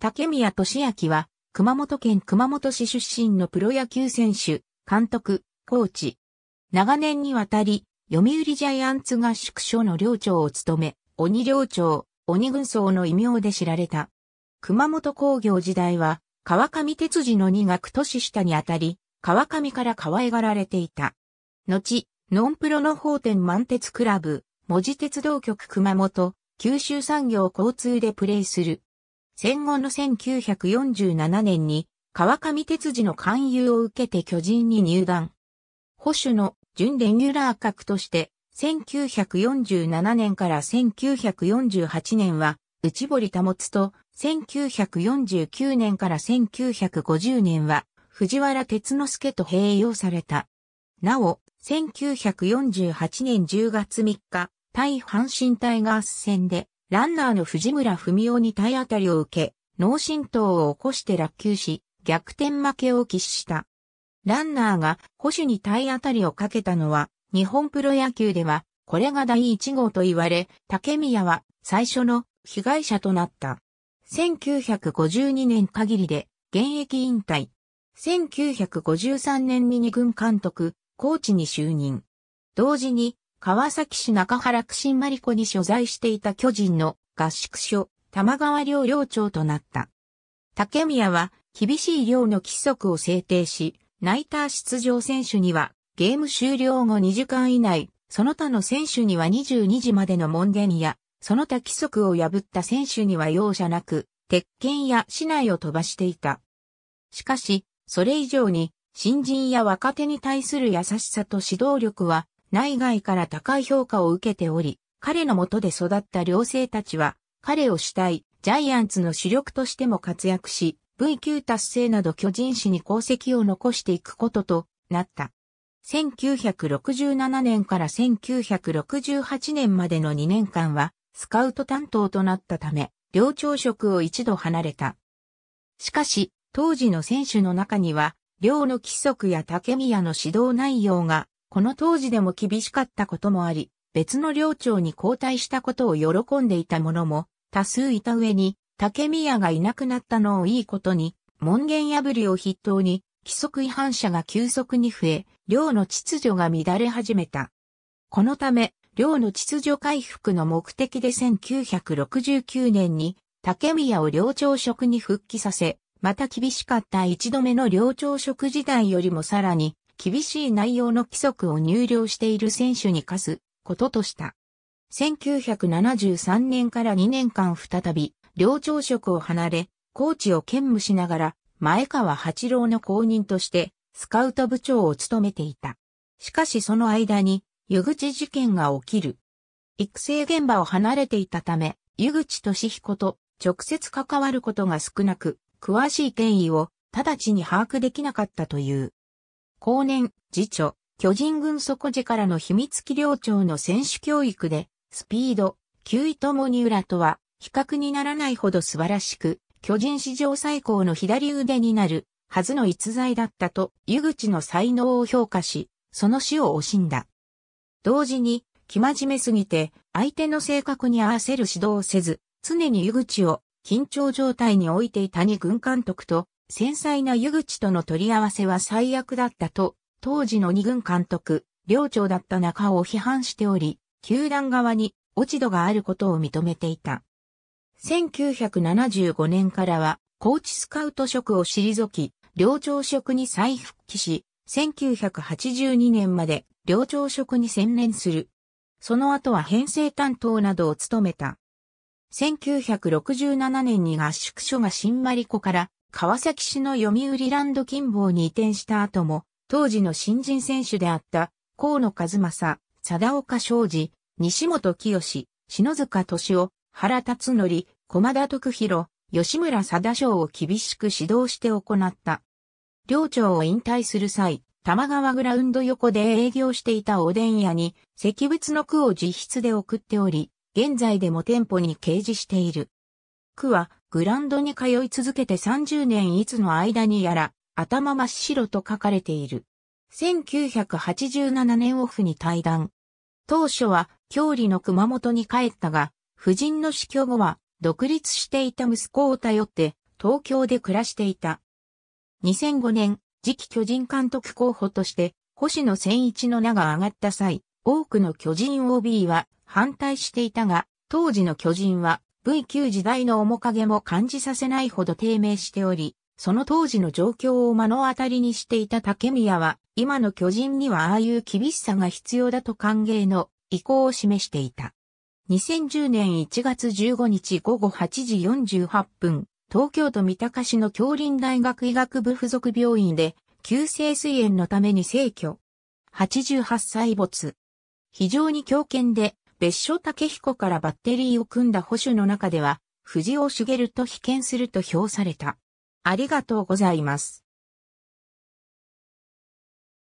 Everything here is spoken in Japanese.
竹宮俊明は、熊本県熊本市出身のプロ野球選手、監督、コーチ。長年にわたり、読売ジャイアンツ合宿所の寮長を務め、鬼寮長、鬼軍曹の異名で知られた。熊本工業時代は、川上哲二の二学年下にあたり、川上から可愛がられていた。後、ノンプロの法典満鉄クラブ、文字鉄道局熊本、九州産業交通でプレーする、戦後の1947年に川上哲司の勧誘を受けて巨人に入団。保守の準レギュラー格として、1947年から1948年は、内堀保と、1949年から1950年は、藤原哲之助と併用された。なお、1948年10月3日、対阪神タイガース戦で、ランナーの藤村文雄に体当たりを受け、脳震盪を起こして落球し、逆転負けを喫した。ランナーが保守に体当たりをかけたのは、日本プロ野球では、これが第1号と言われ、竹宮は最初の被害者となった。1952年限りで現役引退。1953年に二軍監督、コーチに就任。同時に川崎市中原区新丸子に所在していた巨人の合宿所、玉川領領長となった。竹宮は厳しい量の規則を制定し、ナイター出場選手にはゲーム終了後2時間以内、その他の選手には22時までの門限や、その他規則を破った選手には容赦なく、鉄拳や市内を飛ばしていた。しかし、それ以上に、新人や若手に対する優しさと指導力は内外から高い評価を受けており、彼のもとで育った寮生たちは、彼を主体、ジャイアンツの主力としても活躍し、V 級達成など巨人史に功績を残していくこととなった。1967年から1968年までの2年間は、スカウト担当となったため、寮長職を一度離れた。しかし、当時の選手の中には、寮の規則や竹宮の指導内容がこの当時でも厳しかったこともあり、別の領長に交代したことを喜んでいた者も多数いた上に、竹宮がいなくなったのをいいことに、門限破りを筆頭に、規則違反者が急速に増え、領の秩序が乱れ始めた。このため、領の秩序回復の目的で1969年に、竹宮を領長職に復帰させ、また厳しかった一度目の領長職時代よりもさらに厳しい内容の規則を入領している選手に課すこととした。1973年から2年間再び、寮長職を離れ、コーチを兼務しながら、前川八郎の後任として、スカウト部長を務めていた。しかしその間に、湯口事件が起きる。育成現場を離れていたため、湯口敏彦と直接関わることが少なく、詳しい権威を直ちに把握できなかったという。後年、次女、巨人軍底からの秘密機領長の選手教育で、スピード、球威ともに裏とは、比較にならないほど素晴らしく、巨人史上最高の左腕になる、はずの逸材だったと、湯口の才能を評価し、その死を惜しんだ。同時に、気真面目すぎて、相手の性格に合わせる指導をせず、常に湯口を緊張状態に置いていたに軍監督と繊細な湯口との取り合わせは最悪だったと、当時の二軍監督、寮長だった中尾を批判しており、球団側に落ち度があることを認めていた。1975年からは、コーチスカウト職を退き、寮長職に再復帰し、1982年まで寮長職に専念する。その後は編成担当などを務めた。1967年に合宿所が新マリから川崎市の読売ランド近傍に移転した後も、当時の新人選手であった、河野和正、貞岡昌司、西本清、篠塚敏夫、原辰徳、駒田徳弘、吉村貞章を厳しく指導して行った。寮長を引退する際、玉川グラウンド横で営業していたおでん屋に、石仏の句を自筆で送っており、現在でも店舗に掲示している。句は、グランドに通い続けて30年いつの間にやら、頭真っ白と書かれている。1987年オフに退団。当初は、郷里の熊本に帰ったが、夫人の死去後は、独立していた息子を頼って、東京で暮らしていた。2005年、次期巨人監督候補として、星野千一の名が上がった際、多くの巨人 OB は反対していたが、当時の巨人は V9 時代の面影も感じさせないほど低迷しており、その当時の状況を目の当たりにしていた竹宮は、今の巨人にはああいう厳しさが必要だと歓迎の意向を示していた。2010年1月15日午後8時48分、東京都三鷹市の京林大学医学部附属病院で、急性水炎のために逝去。88歳没。非常に強権で、別所武彦からバッテリーを組んだ保守の中では、藤尾茂と被験すると評された。ありがとうございます。